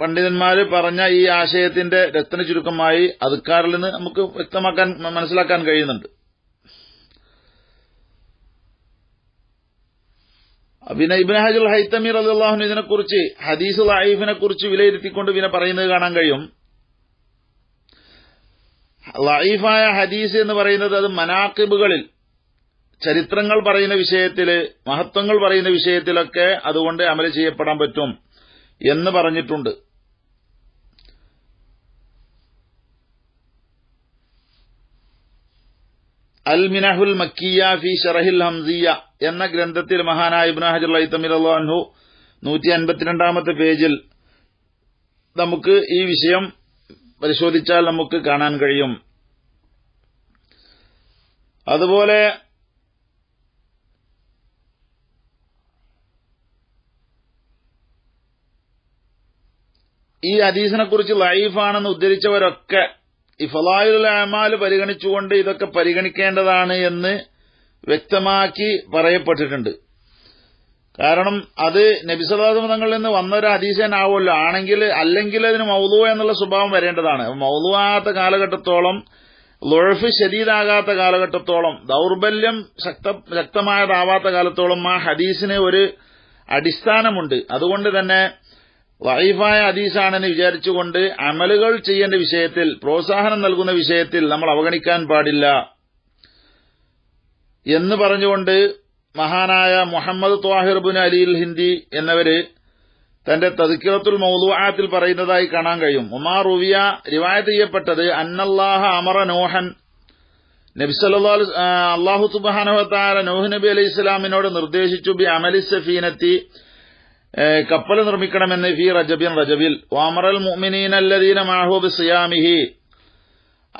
പണ്ഡിതന്മാർ പറഞ്ഞ ഈ ആശയത്തിന്റെ രത്ന ചുരുക്കമായി അതുക്കാരിൽ നിന്ന് നമുക്ക് വ്യക്തമാക്കാൻ മനസ്സിലാക്കാൻ കഴിയുന്നുണ്ട് പിന്നെ ഇബിൻ ഹജുൽ ഹൈത്തമീർ അള്ളാഹുന് ഇതിനെക്കുറിച്ച് ഹദീസ് ലൈഫിനെ കുറിച്ച് വിലയിരുത്തിക്കൊണ്ട് പിന്നെ പറയുന്നത് കാണാൻ കഴിയും ലൈഫായ ഹദീസ് എന്ന് പറയുന്നത് അത് മനാക്കിബുകളിൽ ചരിത്രങ്ങൾ പറയുന്ന വിഷയത്തിൽ മഹത്വങ്ങൾ പറയുന്ന വിഷയത്തിലൊക്കെ അതുകൊണ്ട് അമല ചെയ്യപ്പെടാൻ പറ്റും എന്ന് പറഞ്ഞിട്ടുണ്ട് അൽ മിനഹുൽ മക്കിയ ഫി ഷറഹിൽ ഹംസിയ എന്ന ഗ്രന്ഥത്തിൽ മഹാനായ ഇബ്നു ഹജർ തമിൽ അള്ളാഹു നൂറ്റി അൻപത്തിരണ്ടാമത്തെ പേജിൽ നമുക്ക് ഈ വിഷയം പരിശോധിച്ചാൽ നമുക്ക് കാണാൻ കഴിയും അതുപോലെ ഈ ഹദീസിനെ കുറിച്ച് ലൈഫാണെന്ന് ഉദ്ധരിച്ചവരൊക്കെ ഈ ഫലായുൽ അമാൽ പരിഗണിച്ചുകൊണ്ട് ഇതൊക്കെ പരിഗണിക്കേണ്ടതാണ് എന്ന് വ്യക്തമാക്കി പറയപ്പെട്ടിട്ടുണ്ട് കാരണം അത് നബിസലാദം തങ്ങളിൽ നിന്ന് വന്നൊരു അതീശനാവുമല്ലോ ആണെങ്കിൽ അല്ലെങ്കിൽ അതിന് മൗതുവ എന്നുള്ള സ്വഭാവം വരേണ്ടതാണ് മൗതുവാകാത്ത കാലഘട്ടത്തോളം ലൊഴഫ് ശരീരാകാത്ത കാലഘട്ടത്തോളം ദൗർബല്യം ശക്ത ശക്തമായതാവാത്ത കാലത്തോളം ആ ഹദീസിന് ഒരു അടിസ്ഥാനമുണ്ട് അതുകൊണ്ട് തന്നെ ലൈഫായ ഹദീസാണെന്ന് വിചാരിച്ചുകൊണ്ട് അമലുകൾ ചെയ്യേണ്ട വിഷയത്തിൽ പ്രോത്സാഹനം നൽകുന്ന വിഷയത്തിൽ നമ്മൾ അവഗണിക്കാൻ പാടില്ല എന്ന് പറഞ്ഞുകൊണ്ട് മഹാനായ മുഹമ്മദ് ത്വാഹിർബുൻ അലിൽ ഹിന്ദി എന്നവര് തന്റെ തദ്ക്കിറത്തുൽ മൗദൂആത്തിൽ പറയുന്നതായി കാണാൻ കഴിയും ഉമാർ റുവിയ റിവായത്ത് ചെയ്യപ്പെട്ടത് അന്നല്ലാഹ അമറ നോഹൻ നബി സല്ലല്ലാഹു അല്ലാഹു സുബ്ഹാനഹു വ തആല നോഹ് നബി അലൈഹിസ്സലാമിനോട് നിർദ്ദേശിച്ചു ബി അമലി സഫീനത്തി കപ്പൽ നിർമ്മിക്കണമെന്ന് ഫി റജബിൻ റജബിൽ വാമറൽ മുഅ്മിനീനല്ലദീന അല്ലദീന മാഹൂബ് സിയാമിഹി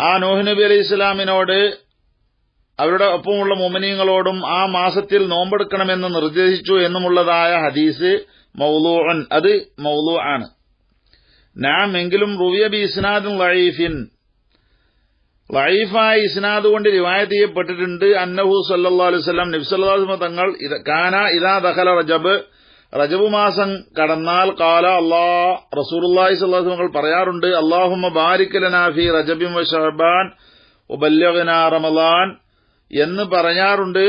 ആ നോഹ് നബി അലി ഇസ്ലാമിനോട് അവരുടെ ഒപ്പമുള്ള മുഅ്മിനീങ്ങളോടും ആ മാസത്തിൽ നോമ്പെടുക്കണമെന്ന് നിർദ്ദേശിച്ചു എന്നുമുള്ളതായ ഹദീസ് മൗലൂഅൻ അത് മൗലൂ ആണ് നാം എങ്കിലും റുവിയ ബി ഇസ്നാദും വൈഫിൻ ലൈഫായ ഇസ്നാദ് കൊണ്ട് റിവായത്ത് ചെയ്യപ്പെട്ടിട്ടുണ്ട് അന്നഹു സല്ലാ അലൈവല്ലം നബ്സല്ലാസ്മ തങ്ങൾ കാന ഇതാ ദഹല റജബ് റജബുമാസം കടന്നാൽ കാല അള്ളാ റസൂർല്ലാഹി സ്വല്ലാസ് മകൾ പറയാറുണ്ട് അള്ളാഹുമ ബാരിക്കലനാഫി റജബിം ഷഹബാൻ ഉബല്യഗന റമദാൻ എന്ന് പറയാറുണ്ട്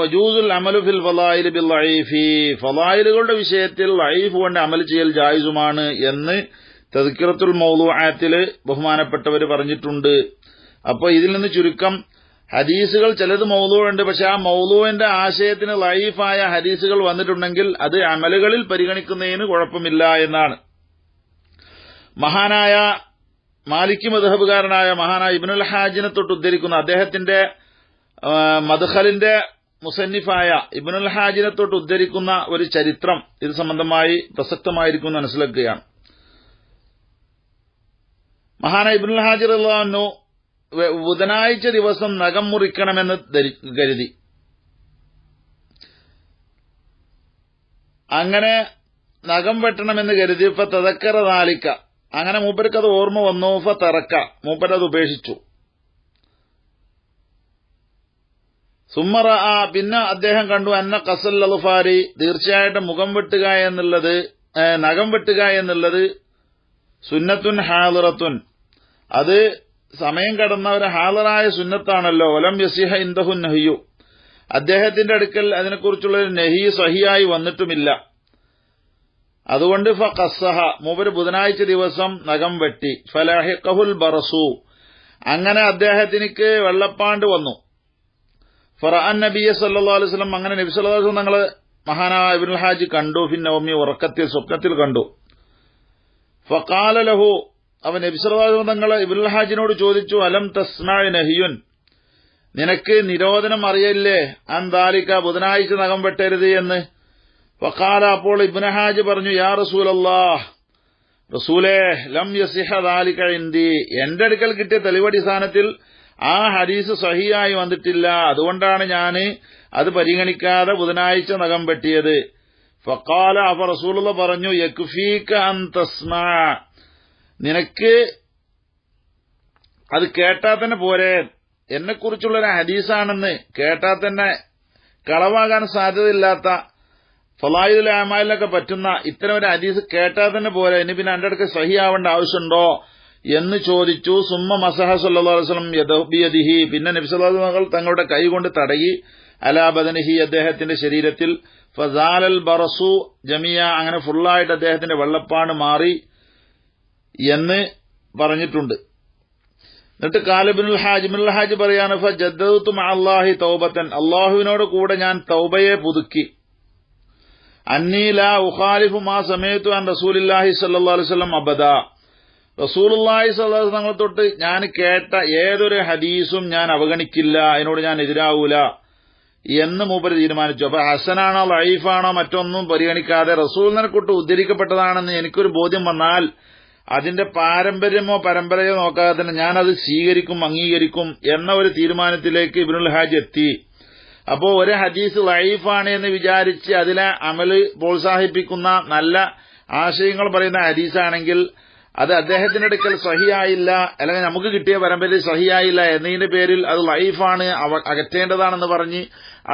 വജൂദുൽ അമലു ഫിൽ ഫലായിൽ ബിൽ ഐഫി ഫലായിലുകളുടെ വിഷയത്തിൽ ലൈഫ് കൊണ്ട് അമൽ ചെയ്യൽ ജായിസുമാണ് എന്ന് തസ്കിറത്തുൽ മൗലു ആയത്തിൽ ബഹുമാനപ്പെട്ടവർ പറഞ്ഞിട്ടുണ്ട് അപ്പോൾ ഇതിൽ നിന്ന് ചുരുക്കം ഹദീസുകൾ ചിലത് മൗലുവുണ്ട് പക്ഷെ ആ മൗലുവിന്റെ ആശയത്തിന് ലൈഫായ ഹദീസുകൾ വന്നിട്ടുണ്ടെങ്കിൽ അത് അമലുകളിൽ പരിഗണിക്കുന്നതിന് കുഴപ്പമില്ല എന്നാണ് മഹാനായ മാലിക് മധുഹബുകാരനായ മഹാനായ ഇബിനുൽ ഹാജിനെ തൊട്ട് ഉദ്ധരിക്കുന്ന അദ്ദേഹത്തിന്റെ മധുഹലിന്റെ മുസന്നിഫായ ഇബിനുൽ ഹാജിനെ തൊട്ട് ഉദ്ധരിക്കുന്ന ഒരു ചരിത്രം ഇത് സംബന്ധമായി പ്രസക്തമായിരിക്കും മനസ്സിലാക്കുകയാണ് മഹാനായ ഇബിനുൽ ഹാജിർ ബുധനാഴ്ച ദിവസം നഖം മുറിക്കണമെന്ന് കരുതി അങ്ങനെ നഖം വെട്ടണമെന്ന് കരുതി ഇപ്പൊ തെതക്കര നാലിക്ക അങ്ങനെ മൂപ്പർക്കത് ഓർമ്മ വന്നു ഇപ്പൊ തറക്ക മൂപ്പരത് ഉപേക്ഷിച്ചു സുമ്മറ ആ പിന്നെ അദ്ദേഹം കണ്ടു അന്ന കസൽ അലുഫാരി തീർച്ചയായിട്ടും മുഖം വെട്ടുക എന്നുള്ളത് നഖം വെട്ടുക എന്നുള്ളത് സുന്നത്തുൻ ഹാദുറത്തുൻ അത് സമയം കടന്നവരെ ഹാളറായ സുന്നത്താണല്ലോ ഒലം യസിഹ ഇന്ദഹു നഹിയു അദ്ദേഹത്തിന്റെ അടുക്കൽ അതിനെക്കുറിച്ചുള്ള ഒരു നെഹി സഹിയായി വന്നിട്ടുമില്ല അതുകൊണ്ട് ഫ കസ്സഹ മൂപ്പര് ബുധനാഴ്ച ദിവസം നഖം വെട്ടി കഹുൽ ബറസു അങ്ങനെ അദ്ദേഹത്തിനിക്ക് വെള്ളപ്പാണ്ട് വന്നു ഫറഅൻ നബിയെ അലൈഹി അലൈവലം അങ്ങനെ നബി സല്ലാസ്ലം ഞങ്ങൾ മഹാനായ ഇബിൻ ഹാജി കണ്ടു ഫിൻ നവമി ഉറക്കത്തിൽ സ്വപ്നത്തിൽ കണ്ടു ഫക്കാലഹു അവൻ നബിസ്വലാതങ്ങളെ ഇബ്രുൽ ഹാജിനോട് ചോദിച്ചു അലം തസ്നായ് നഹിയുൻ നിനക്ക് നിരോധനം അറിയില്ലേ അന്താലിക്ക ബുധനാഴ്ച നഖം വെട്ടരുത് എന്ന് വക്കാല അപ്പോൾ ഇബ്നഹാജ് പറഞ്ഞു യാ റസൂലല്ലാ റസൂലേ ലം യസിഹ ദാലിക ഇന്തി എന്റെ അടുക്കൽ കിട്ടിയ തെളിവടിസ്ഥാനത്തിൽ ആ ഹരീസ് സഹിയായി വന്നിട്ടില്ല അതുകൊണ്ടാണ് ഞാൻ അത് പരിഗണിക്കാതെ ബുധനാഴ്ച നഖം വെട്ടിയത് ഫക്കാല അപ്പൊ റസൂലുള്ള പറഞ്ഞു യക്ഫീക്ക അൻ തസ്മാ നിനക്ക് അത് കേട്ടാൽ തന്നെ പോരെ എന്നെക്കുറിച്ചുള്ളൊരു ഹദീസാണെന്ന് കേട്ടാൽ തന്നെ കളവാകാൻ സാധ്യതയില്ലാത്ത ഫലായുൽ അമാലിലൊക്കെ പറ്റുന്ന ഇത്തരം ഒരു ഹദീസ് കേട്ടാൽ തന്നെ പോരെ ഇനി പിന്നെ എന്റെ അടുക്ക് സഹിയാവേണ്ട ആവശ്യമുണ്ടോ എന്ന് ചോദിച്ചു സുമ മസഹ സല്ലാസ്ലം യദോബിയദിഹി പിന്നെ നബ്സലാമകൾ തങ്ങളുടെ കൈകൊണ്ട് തടയി അലാബദനഹി അദ്ദേഹത്തിന്റെ ശരീരത്തിൽ ഫസാലൽ ബറസു ജമിയ അങ്ങനെ ഫുള്ളായിട്ട് അദ്ദേഹത്തിന്റെ വെള്ളപ്പാണ് മാറി എന്ന് പറഞ്ഞിട്ടുണ്ട് എന്നിട്ട് കാലിബിനുൽ ഹാജിബിനുൽ ഹാജ് പറയാണ് അള്ളാഹി തൗബത്തൻ അള്ളാഹുവിനോട് കൂടെ ഞാൻ തൗബയെ പുതുക്കി അന്നീല ഉഖാലിഫു മാ സമയത്തു അൻ റസൂലില്ലാഹി സല്ലാ അലൈവല്ലം അബദ റസൂലുല്ലാഹി സല്ലാ തങ്ങളെ തൊട്ട് ഞാൻ കേട്ട ഏതൊരു ഹദീസും ഞാൻ അവഗണിക്കില്ല അതിനോട് ഞാൻ എതിരാവൂല എന്ന് മൂപ്പര് തീരുമാനിച്ചു അപ്പൊ ഹസനാണോ ലൈഫാണോ മറ്റൊന്നും പരിഗണിക്കാതെ റസൂലിനെ കൊണ്ട് ഉദ്ധരിക്കപ്പെട്ടതാണെന്ന് എനിക്കൊരു ബോധ്യം വന്നാൽ അതിന്റെ പാരമ്പര്യമോ പരമ്പരയോ നോക്കാതെ തന്നെ ഞാനത് സ്വീകരിക്കും അംഗീകരിക്കും എന്ന ഒരു തീരുമാനത്തിലേക്ക് ഇബ്നുൽ ഹാജ് എത്തി അപ്പോ ഒരു ഹദീസ് ലൈഫാണ് എന്ന് വിചാരിച്ച് അതിലെ അമല് പ്രോത്സാഹിപ്പിക്കുന്ന നല്ല ആശയങ്ങൾ പറയുന്ന ഹദീസാണെങ്കിൽ അത് അദ്ദേഹത്തിന്റെ അടുക്കൽ സഹിയായില്ല അല്ലെങ്കിൽ നമുക്ക് കിട്ടിയ പരമ്പരയിൽ സഹിയായില്ല എന്നതിന്റെ പേരിൽ അത് ലൈഫാണ് അകറ്റേണ്ടതാണെന്ന് പറഞ്ഞ്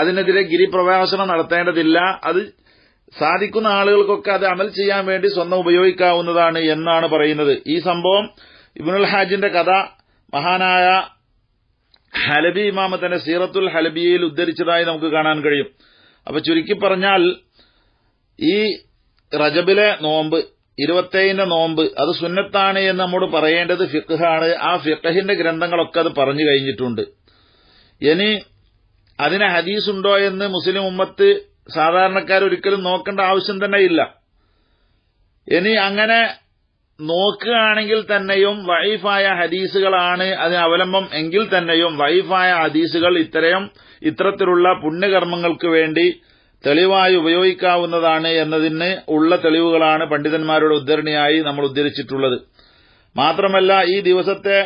അതിനെതിരെ ഗിരിപ്രവേശനം നടത്തേണ്ടതില്ല അത് സാധിക്കുന്ന ആളുകൾക്കൊക്കെ അത് അമൽ ചെയ്യാൻ വേണ്ടി സ്വന്തം ഉപയോഗിക്കാവുന്നതാണ് എന്നാണ് പറയുന്നത് ഈ സംഭവം ഇബ്നുൽ ഹാജിന്റെ കഥ മഹാനായ ഹലബി ഇമാമ തന്നെ സീറത്തുൽ ഹലബിയയിൽ ഉദ്ധരിച്ചതായി നമുക്ക് കാണാൻ കഴിയും അപ്പൊ ചുരുക്കി പറഞ്ഞാൽ ഈ റജബിലെ നോമ്പ് ഇരുപത്തേഴിന്റെ നോമ്പ് അത് സുന്നത്താണ് എന്ന് നമ്മോട് പറയേണ്ടത് ഫിഖാണ് ആ ഫിഖഹിന്റെ ഗ്രന്ഥങ്ങളൊക്കെ അത് പറഞ്ഞു കഴിഞ്ഞിട്ടുണ്ട് ഇനി അതിന് ഹദീസുണ്ടോ എന്ന് മുസ്ലിം ഉമ്മത്ത് സാധാരണക്കാർ ഒരിക്കലും നോക്കേണ്ട ആവശ്യം തന്നെ ഇല്ല ഇനി അങ്ങനെ നോക്കുകയാണെങ്കിൽ തന്നെയും വൈഫായ ഹദീസുകളാണ് അതിന് അവലംബം എങ്കിൽ തന്നെയും വൈഫായ ഹദീസുകൾ ഇത്രയും ഇത്തരത്തിലുള്ള പുണ്യകർമ്മങ്ങൾക്ക് വേണ്ടി തെളിവായി ഉപയോഗിക്കാവുന്നതാണ് എന്നതിന് ഉള്ള തെളിവുകളാണ് പണ്ഡിതന്മാരുടെ ഉദ്ധരണിയായി നമ്മൾ ഉദ്ധരിച്ചിട്ടുള്ളത് മാത്രമല്ല ഈ ദിവസത്തെ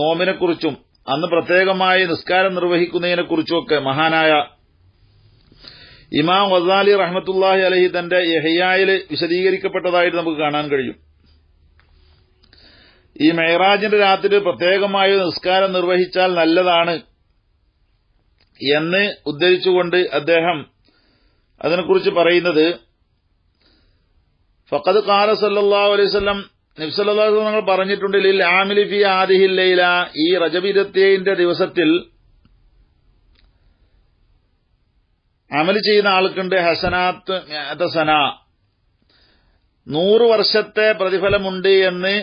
നോമിനെക്കുറിച്ചും അന്ന് പ്രത്യേകമായി നിസ്കാരം നിർവഹിക്കുന്നതിനെക്കുറിച്ചുമൊക്കെ മഹാനായ ഇമാം വസാലി റഹ്മത്തുല്ലാഹി അലഹി തന്റെ യഹയായിൽ വിശദീകരിക്കപ്പെട്ടതായിട്ട് നമുക്ക് കാണാൻ കഴിയും ഈ മെഹറാജിന്റെ രാത്രി പ്രത്യേകമായ നിസ്കാരം നിർവഹിച്ചാൽ നല്ലതാണ് എന്ന് ഉദ്ധരിച്ചുകൊണ്ട് അദ്ദേഹം അതിനെക്കുറിച്ച് പറയുന്നത് ഫക്കത് കാല സല്ലാ അലൈവല്ലം നിഫ്സല്ലാ നിങ്ങൾ പറഞ്ഞിട്ടുണ്ട് ആമിലിഫി ആദിഹില്ലയില ഈ റജബിരത്തേന്റെ ദിവസത്തിൽ അമൽ ചെയ്യുന്ന ആൾക്കുണ്ട് ഹസനാത്ത് സന നൂറ് വർഷത്തെ പ്രതിഫലമുണ്ട് എന്ന്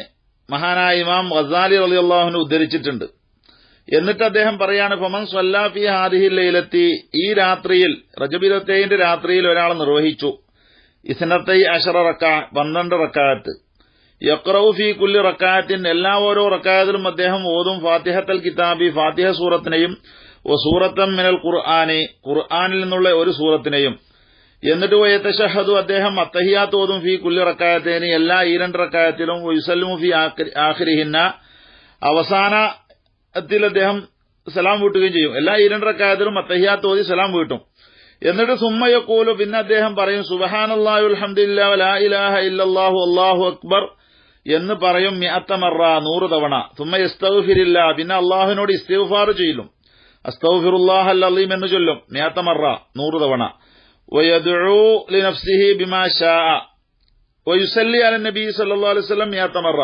മഹാനായ ഇമാം ഗസാലി അലി അള്ളാഹുവിന് ഉദ്ധരിച്ചിട്ടുണ്ട് എന്നിട്ട് അദ്ദേഹം പറയാണ് ഫമൻ സൊല്ലാഫി ഹാദിഹി ലൈലത്തി ഈ രാത്രിയിൽ റജബിരത്തേന്റെ രാത്രിയിൽ ഒരാൾ നിർവഹിച്ചു ഇസ്നത്തെ അഷറ റക്കാ പന്ത്രണ്ട് റക്കാത്ത് യക്രൌഫി കുല്ലി റക്കാത്തിൻ എല്ലാ ഓരോ റക്കാത്തിലും അദ്ദേഹം ഓതും ഫാത്തിഹത്തൽ കിതാബി ഫാത്തിഹ സൂറത്തിനെയും സൂറത്തം മിനൽ ഖുർആാനെ ഖുർആാനിൽ നിന്നുള്ള ഒരു സൂറത്തിനെയും എന്നിട്ട് വയത്തഷഹദു അദ്ദേഹം അത്തഹിയാത്ത് ഓതും ഫി റക്കായത്തേന് എല്ലാ റക്കായത്തിലും യുസല്ലുമു ഫി ആഹ്രിഹിന്ന അവസാനത്തിൽ അദ്ദേഹം സലാം വീട്ടുകയും ചെയ്യും എല്ലാ ഈരണ്ടിറക്കായത്തിലും അത്തഹിയാത്ത് ഓതി സലാം വീട്ടും എന്നിട്ട് കോലു പിന്നെ അദ്ദേഹം പറയും സുബഹാൻ അള്ളാഹു വലാ ഇലാഹ ഇല്ലല്ലാഹു അല്ലാഹു അക്ബർ എന്ന് പറയും മിഅത്തമറ നൂറ് തവണ സുമ്മ ഇസ്തഫിരില്ല പിന്നെ അള്ളാഹുവിനോട് ഇസ്തിഗ്ഫാർ ചെയ്യലും അസ്തൗഫിറുല്ലാഹല്ലീം എന്ന് ചൊല്ലും നേത്തമറ നൂറ് തവണ വയുസല്ലി നബി സല്ലാ അലൈവല്ലം നേത്തമറ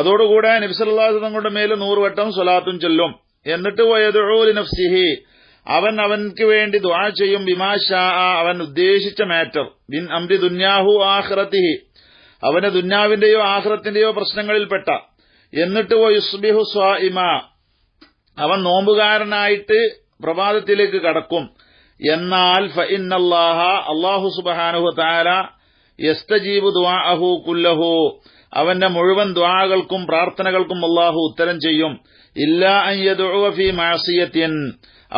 അതോടുകൂടെ നബ്സല്ലാസ്ലം കൊണ്ട് മേലെ നൂറ് വട്ടം സ്വലാത്തും ചൊല്ലും എന്നിട്ട് വയദുഴൂലി നഫ്സിഹി അവൻ അവൻക്ക് വേണ്ടി ദ്വാ ചെയ്യും ബിമാഷാ അവൻ ഉദ്ദേശിച്ച മാറ്റർ ബിൻ അംരി ദുന്യാഹു ആഹ്റത്തിഹി അവന്റെ ദുന്യാവിന്റെയോ ആഹ്റത്തിന്റെയോ പ്രശ്നങ്ങളിൽപ്പെട്ട എന്നിട്ട് വയുസ്ബിഹു സ്വാഇമ അവൻ നോമ്പുകാരനായിട്ട് പ്രഭാതത്തിലേക്ക് കടക്കും എന്നാൽ ഫഇന്നല്ലാഹ അള്ളാഹു സുബഹാനുഹു താല ദ്വാ അഹു കുല്ലഹു അവന്റെ മുഴുവൻ ദ്വാകൾക്കും പ്രാർത്ഥനകൾക്കും അള്ളാഹു ഉത്തരം ചെയ്യും ഇല്ലാ ഫി മാസിയത്തിൻ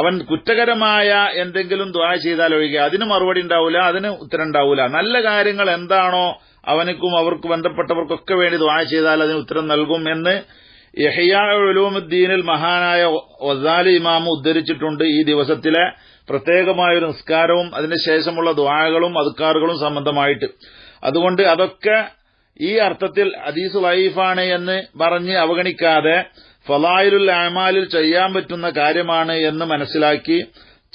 അവൻ കുറ്റകരമായ എന്തെങ്കിലും ദ്വാ ചെയ്താൽ ഒഴികെ അതിന് മറുപടി ഉണ്ടാവില്ല അതിന് ഉത്തരം ഉണ്ടാവില്ല നല്ല കാര്യങ്ങൾ എന്താണോ അവനക്കും അവർക്ക് ബന്ധപ്പെട്ടവർക്കൊക്കെ വേണ്ടി ദ്വാ ചെയ്താൽ അതിന് ഉത്തരം നൽകും എന്ന് യഹിയാലുമുദ്ദീനിൽ മഹാനായ വസാലി ഇമാമു ഉദ്ധരിച്ചിട്ടുണ്ട് ഈ ദിവസത്തിലെ പ്രത്യേകമായൊരു നിസ്കാരവും അതിനുശേഷമുള്ള ദ്വാരകളും അതുക്കാറുകളും സംബന്ധമായിട്ട് അതുകൊണ്ട് അതൊക്കെ ഈ അർത്ഥത്തിൽ അദീസ് വൈഫാണ് എന്ന് പറഞ്ഞ് അവഗണിക്കാതെ ഫലായിലുൽ ആമാലിൽ ചെയ്യാൻ പറ്റുന്ന കാര്യമാണ് എന്ന് മനസ്സിലാക്കി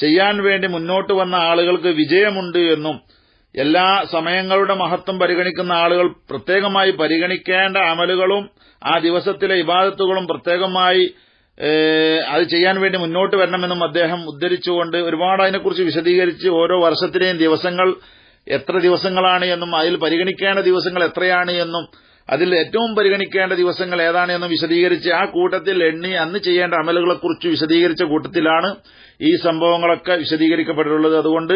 ചെയ്യാൻ വേണ്ടി മുന്നോട്ട് വന്ന ആളുകൾക്ക് വിജയമുണ്ട് എന്നും എല്ലാ സമയങ്ങളുടെ മഹത്വം പരിഗണിക്കുന്ന ആളുകൾ പ്രത്യേകമായി പരിഗണിക്കേണ്ട അമലുകളും ആ ദിവസത്തിലെ ഇബാദത്തുകളും പ്രത്യേകമായി അത് ചെയ്യാൻ വേണ്ടി മുന്നോട്ട് വരണമെന്നും അദ്ദേഹം ഉദ്ധരിച്ചുകൊണ്ട് ഒരുപാട് അതിനെക്കുറിച്ച് വിശദീകരിച്ച് ഓരോ വർഷത്തിലെയും ദിവസങ്ങൾ എത്ര ദിവസങ്ങളാണ് എന്നും അതിൽ പരിഗണിക്കേണ്ട ദിവസങ്ങൾ എത്രയാണ് എന്നും അതിൽ ഏറ്റവും പരിഗണിക്കേണ്ട ദിവസങ്ങൾ ഏതാണ് എന്നും വിശദീകരിച്ച് ആ കൂട്ടത്തിൽ എണ്ണി അന്ന് ചെയ്യേണ്ട അമലുകളെക്കുറിച്ച് വിശദീകരിച്ച കൂട്ടത്തിലാണ് ഈ സംഭവങ്ങളൊക്കെ വിശദീകരിക്കപ്പെട്ടിട്ടുള്ളത് അതുകൊണ്ട്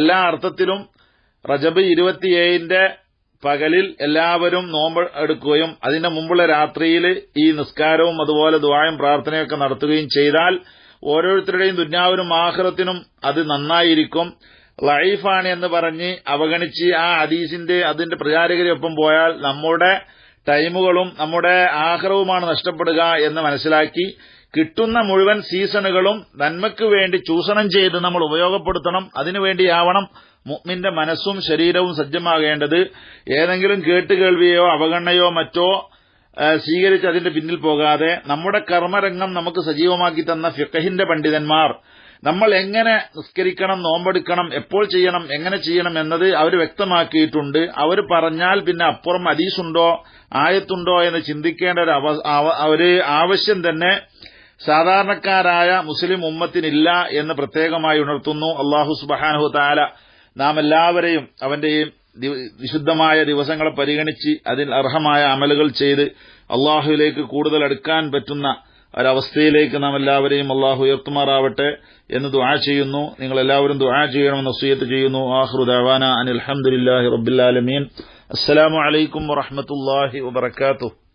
എല്ലാ അർത്ഥത്തിലും റജബ് ഇരുപത്തിയേഴിന്റെ പകലിൽ എല്ലാവരും നോമ്പ് എടുക്കുകയും അതിന്റെ മുമ്പുള്ള രാത്രിയിൽ ഈ നിസ്കാരവും അതുപോലെ ദ്വായം പ്രാർത്ഥനയൊക്കെ നടത്തുകയും ചെയ്താൽ ഓരോരുത്തരുടെയും ദുന്യാവിനും ആഹ്റത്തിനും അത് നന്നായിരിക്കും ലൈഫാണ് എന്ന് പറഞ്ഞ് അവഗണിച്ച് ആ ഹദീസിന്റെ അതിന്റെ പ്രചാരകരൊപ്പം പോയാൽ നമ്മുടെ ടൈമുകളും നമ്മുടെ ആഹ്റവുമാണ് നഷ്ടപ്പെടുക എന്ന് മനസ്സിലാക്കി കിട്ടുന്ന മുഴുവൻ സീസണുകളും നന്മയ്ക്ക് വേണ്ടി ചൂഷണം ചെയ്ത് നമ്മൾ ഉപയോഗപ്പെടുത്തണം അതിനുവേണ്ടിയാവണം മുഅ്മിന്റെ മനസ്സും ശരീരവും സജ്ജമാകേണ്ടത് ഏതെങ്കിലും കേട്ടുകേൾവിയോ അവഗണനയോ മറ്റോ സ്വീകരിച്ച് അതിന്റെ പിന്നിൽ പോകാതെ നമ്മുടെ കർമ്മരംഗം നമുക്ക് സജീവമാക്കി തന്ന ഫിക്കഹിന്റെ പണ്ഡിതന്മാർ നമ്മൾ എങ്ങനെ നിസ്കരിക്കണം നോമ്പെടുക്കണം എപ്പോൾ ചെയ്യണം എങ്ങനെ ചെയ്യണം എന്നത് അവർ വ്യക്തമാക്കിയിട്ടുണ്ട് അവർ പറഞ്ഞാൽ പിന്നെ അപ്പുറം അദീസുണ്ടോ ആയത്തുണ്ടോ എന്ന് ചിന്തിക്കേണ്ട ഒരു ഒരു ആവശ്യം തന്നെ സാധാരണക്കാരായ മുസ്ലിം ഉമ്മത്തിനില്ല എന്ന് പ്രത്യേകമായി ഉണർത്തുന്നു അള്ളാഹു സുബഹാനഹു താല നാം എല്ലാവരെയും അവന്റെയും വിശുദ്ധമായ ദിവസങ്ങളെ പരിഗണിച്ച് അതിൽ അർഹമായ അമലുകൾ ചെയ്ത് അള്ളാഹുവിലേക്ക് കൂടുതൽ അടുക്കാൻ പറ്റുന്ന ഒരവസ്ഥയിലേക്ക് നാം എല്ലാവരെയും അള്ളാഹു ഉയർത്തുമാറാവട്ടെ എന്ന് ദുആ ചെയ്യുന്നു നിങ്ങൾ എല്ലാവരും ദുആ ചെയ്യണമെന്ന് നസീയത്ത് ചെയ്യുന്നു ആഖിറു ദഅവാനാ അൽഹംദുലില്ലാഹി റബ്ബിൽ ആലമീൻ അസ്സലാമു അലൈക്കും വറഹ്മത്തുള്ളാഹി വബറകാതുഹു